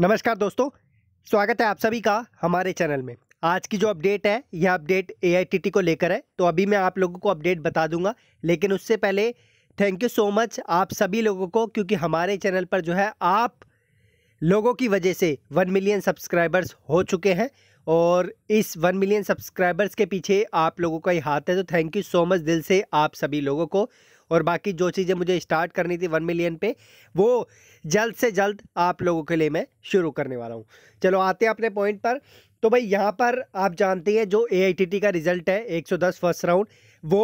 नमस्कार दोस्तों स्वागत है आप सभी का हमारे चैनल में आज की जो अपडेट है यह अपडेट ए को लेकर है तो अभी मैं आप लोगों को अपडेट बता दूंगा लेकिन उससे पहले थैंक यू सो मच आप सभी लोगों को क्योंकि हमारे चैनल पर जो है आप लोगों की वजह से वन मिलियन सब्सक्राइबर्स हो चुके हैं और इस वन मिलियन सब्सक्राइबर्स के पीछे आप लोगों का ही हाथ है तो थैंक यू सो मच दिल से आप सभी लोगों को और बाकी जो चीज़ें मुझे स्टार्ट करनी थी वन मिलियन पे वो जल्द से जल्द आप लोगों के लिए मैं शुरू करने वाला हूँ चलो आते हैं अपने पॉइंट पर तो भाई यहाँ पर आप जानते हैं जो ए का रिजल्ट है एक फर्स्ट राउंड वो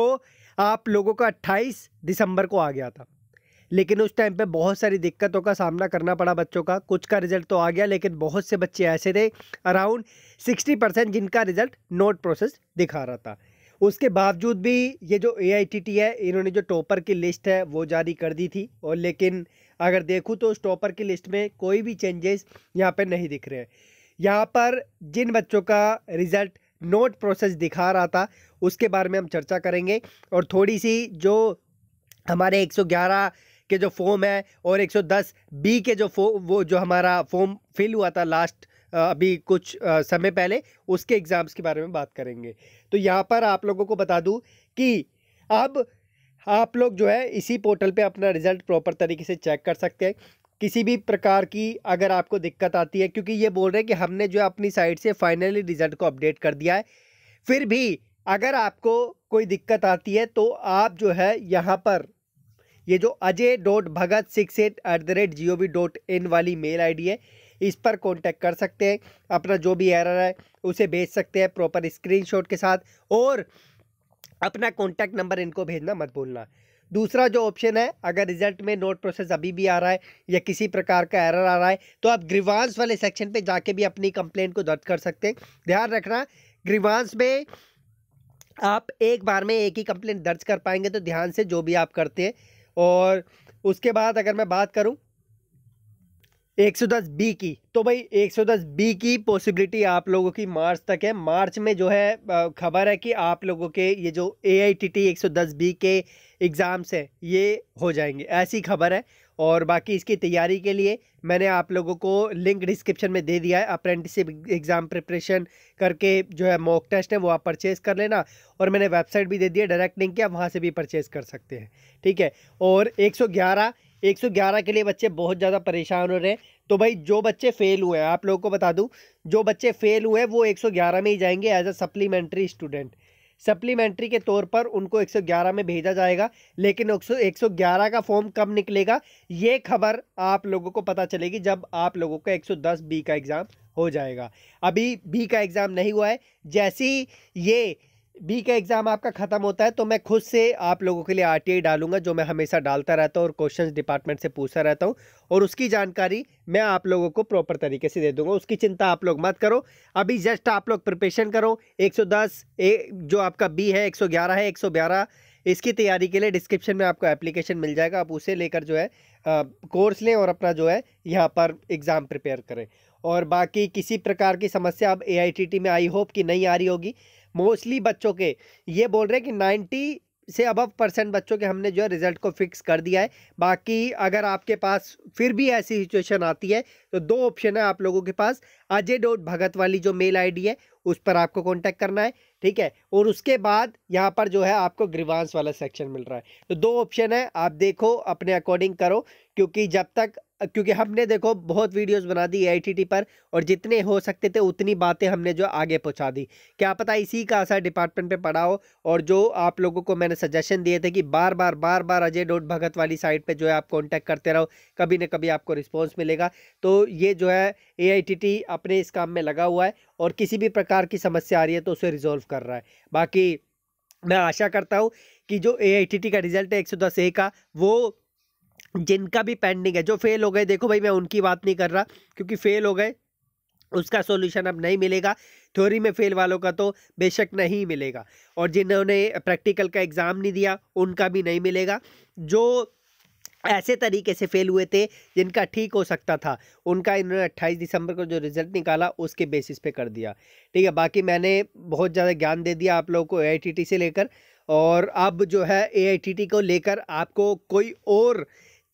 आप लोगों का अट्ठाईस दिसंबर को आ गया था लेकिन उस टाइम पे बहुत सारी दिक्कतों का सामना करना पड़ा बच्चों का कुछ का रिजल्ट तो आ गया लेकिन बहुत से बच्चे ऐसे थे अराउंड सिक्सटी परसेंट जिनका रिजल्ट नोट प्रोसेस दिखा रहा था उसके बावजूद भी ये जो ए है इन्होंने जो टॉपर की लिस्ट है वो जारी कर दी थी और लेकिन अगर देखूँ तो उस टॉपर की लिस्ट में कोई भी चेंजेस यहाँ पर नहीं दिख रहे हैं यहाँ पर जिन बच्चों का रिज़ल्ट नोट प्रोसेस दिखा रहा था उसके बारे में हम चर्चा करेंगे और थोड़ी सी जो हमारे 111 के जो फॉर्म है और 110 बी के जो फो वो जो हमारा फॉर्म फिल हुआ था लास्ट अभी कुछ समय पहले उसके एग्ज़ाम्स के बारे में बात करेंगे तो यहाँ पर आप लोगों को बता दूँ कि अब आप लोग जो है इसी पोर्टल पे अपना रिज़ल्ट प्रॉपर तरीके से चेक कर सकते हैं किसी भी प्रकार की अगर आपको दिक्कत आती है क्योंकि ये बोल रहे हैं कि हमने जो अपनी साइड से फाइनली रिज़ल्ट को अपडेट कर दिया है फिर भी अगर आपको कोई दिक्कत आती है तो आप जो है यहाँ पर ये जो Ajay dot Bhagat six eight eight the rate G O V dot in वाली मेल आई डी है इस पर कॉन्टैक्ट कर सकते हैं अपना जो भी एरर है उसे भेज सकते हैं प्रॉपर स्क्रीन के साथ और अपना कॉन्टैक्ट नंबर इनको भेजना मत भूलना दूसरा जो ऑप्शन है अगर रिजल्ट में नोट प्रोसेस अभी भी आ रहा है या किसी प्रकार का एरर आ रहा है तो आप ग्रीवांस वाले सेक्शन पे जाके भी अपनी कंप्लेंट को दर्ज कर सकते हैं ध्यान रखना ग्रीवांस में आप एक बार में एक ही कंप्लेंट दर्ज कर पाएंगे तो ध्यान से जो भी आप करते हैं और उसके बाद अगर मैं बात करूँ 110 बी की तो भाई 110 बी की पॉसिबिलिटी आप लोगों की मार्च तक है मार्च में जो है खबर है कि आप लोगों के ये जो ए आई टी टी एक सौ दस बी के एग्ज़ाम्स हैं ये हो जाएंगे ऐसी खबर है और बाकी इसकी तैयारी के लिए मैंने आप लोगों को लिंक डिस्क्रिप्शन में दे दिया है अप्रेंटिसिप एग्ज़ाम प्रिपरेशन करके जो है मॉक टेस्ट है वो आप परचेज़ कर लेना और मैंने वेबसाइट भी दे दी है डायरेक्ट लिंक के आप वहाँ से भी परचेज़ कर सकते हैं ठीक है और 111 111 के लिए बच्चे बहुत ज़्यादा परेशान हो रहे हैं तो भाई जो बच्चे फेल हुए हैं आप लोगों को बता दूं जो बच्चे फेल हुए हैं वो 111 में ही जाएंगे as a supplementary student supplementary के तौर पर उनको 111 में भेजा जाएगा लेकिन 111 का फॉर्म कब निकलेगा ये खबर आप लोगों को पता चलेगी जब आप लोगों का 110 बी का एग्ज़ाम हो जाएगा अभी बी का एग्ज़ाम नहीं हुआ है जैसे ही ये बी का एग्ज़ाम आपका ख़त्म होता है तो मैं खुद से आप लोगों के लिए आरटीआई डालूंगा जो मैं हमेशा डालता रहता हूँ और क्वेश्चंस डिपार्टमेंट से पूछता रहता हूँ और उसकी जानकारी मैं आप लोगों को प्रॉपर तरीके से दे दूंगा उसकी चिंता आप लोग मत करो अभी जस्ट आप लोग प्रिपरेशन करो 110 ए, जो आपका बी है 111 है 112 इसकी तैयारी के लिए डिस्क्रिप्शन में आपको एप्लीकेशन मिल जाएगा आप उसे लेकर जो है कोर्स लें और अपना जो है यहाँ पर एग्ज़ाम प्रिपेयर करें और बाकी किसी प्रकार की समस्या अब ए में आई होप कि नहीं आ रही होगी मोस्टली बच्चों के ये बोल रहे हैं कि नाइन्टी से अबव परसेंट बच्चों के हमने जो है रिज़ल्ट को फिक्स कर दिया है बाकी अगर आपके पास फिर भी ऐसी सिचुएशन आती है तो दो ऑप्शन है आप लोगों के पास अजय डोट भगत वाली जो मेल आईडी है उस पर आपको कांटेक्ट करना है ठीक है और उसके बाद यहाँ पर जो है आपको ग्रीवांस वाला सेक्शन मिल रहा है तो दो ऑप्शन है आप देखो अपने अकॉर्डिंग करो क्योंकि जब तक क्योंकि हमने देखो बहुत वीडियोस बना दी आई पर और जितने हो सकते थे उतनी बातें हमने जो आगे पहुंचा दी क्या पता इसी का असर डिपार्टमेंट पे पड़ा हो और जो आप लोगों को मैंने सजेशन दिए थे कि बार बार बार बार अजय डोट भगत वाली साइट पर जो है आप कॉन्टैक्ट करते रहो कभी ना कभी आपको रिस्पॉन्स मिलेगा तो ये जो है ए अपने इस काम में लगा हुआ है और किसी भी प्रकार की समस्या आ रही है तो उसे रिजोल्व कर रहा है बाकी मैं आशा करता हूँ कि जो ए का रिज़ल्ट है एक सौ दस ए का वो जिनका भी पेंडिंग है जो फेल हो गए देखो भाई मैं उनकी बात नहीं कर रहा क्योंकि फेल हो गए उसका सॉल्यूशन अब नहीं मिलेगा थ्योरी में फेल वालों का तो बेशक नहीं मिलेगा और जिन्होंने प्रैक्टिकल का एग्ज़ाम नहीं दिया उनका भी नहीं मिलेगा जो ऐसे तरीके से फेल हुए थे जिनका ठीक हो सकता था उनका इन्होंने 28 दिसंबर को जो रिज़ल्ट निकाला उसके बेसिस पे कर दिया ठीक है बाकी मैंने बहुत ज़्यादा ज्ञान दे दिया आप लोगों को ए से लेकर और अब जो है ए को लेकर आपको कोई और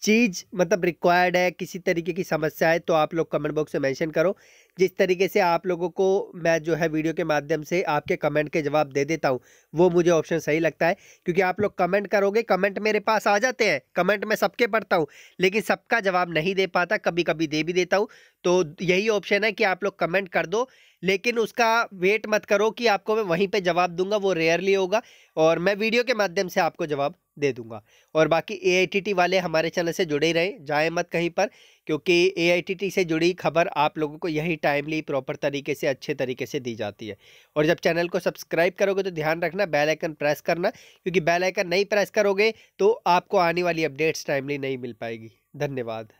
चीज़ मतलब रिक्वायर्ड है किसी तरीके की समस्या है तो आप लोग कमेंट बॉक्स में मेंशन करो जिस तरीके से आप लोगों को मैं जो है वीडियो के माध्यम से आपके कमेंट के जवाब दे देता हूँ वो मुझे ऑप्शन सही लगता है क्योंकि आप लोग कमेंट करोगे कमेंट मेरे पास आ जाते हैं कमेंट मैं सबके पढ़ता हूँ लेकिन सबका जवाब नहीं दे पाता कभी कभी दे भी देता हूँ तो यही ऑप्शन है कि आप लोग कमेंट कर दो लेकिन उसका वेट मत करो कि आपको मैं वहीं पे जवाब दूंगा वो रेयरली होगा और मैं वीडियो के माध्यम से आपको जवाब दे दूंगा और बाकी ए वाले हमारे चैनल से जुड़े रहें जाए मत कहीं पर क्योंकि ए से जुड़ी खबर आप लोगों को यही टाइमली प्रॉपर तरीके से अच्छे तरीके से दी जाती है और जब चैनल को सब्सक्राइब करोगे तो ध्यान रखना बेलाइकन प्रेस करना क्योंकि बेलाइकन नहीं प्रेस करोगे तो आपको आने वाली अपडेट्स टाइमली नहीं मिल पाएगी धन्यवाद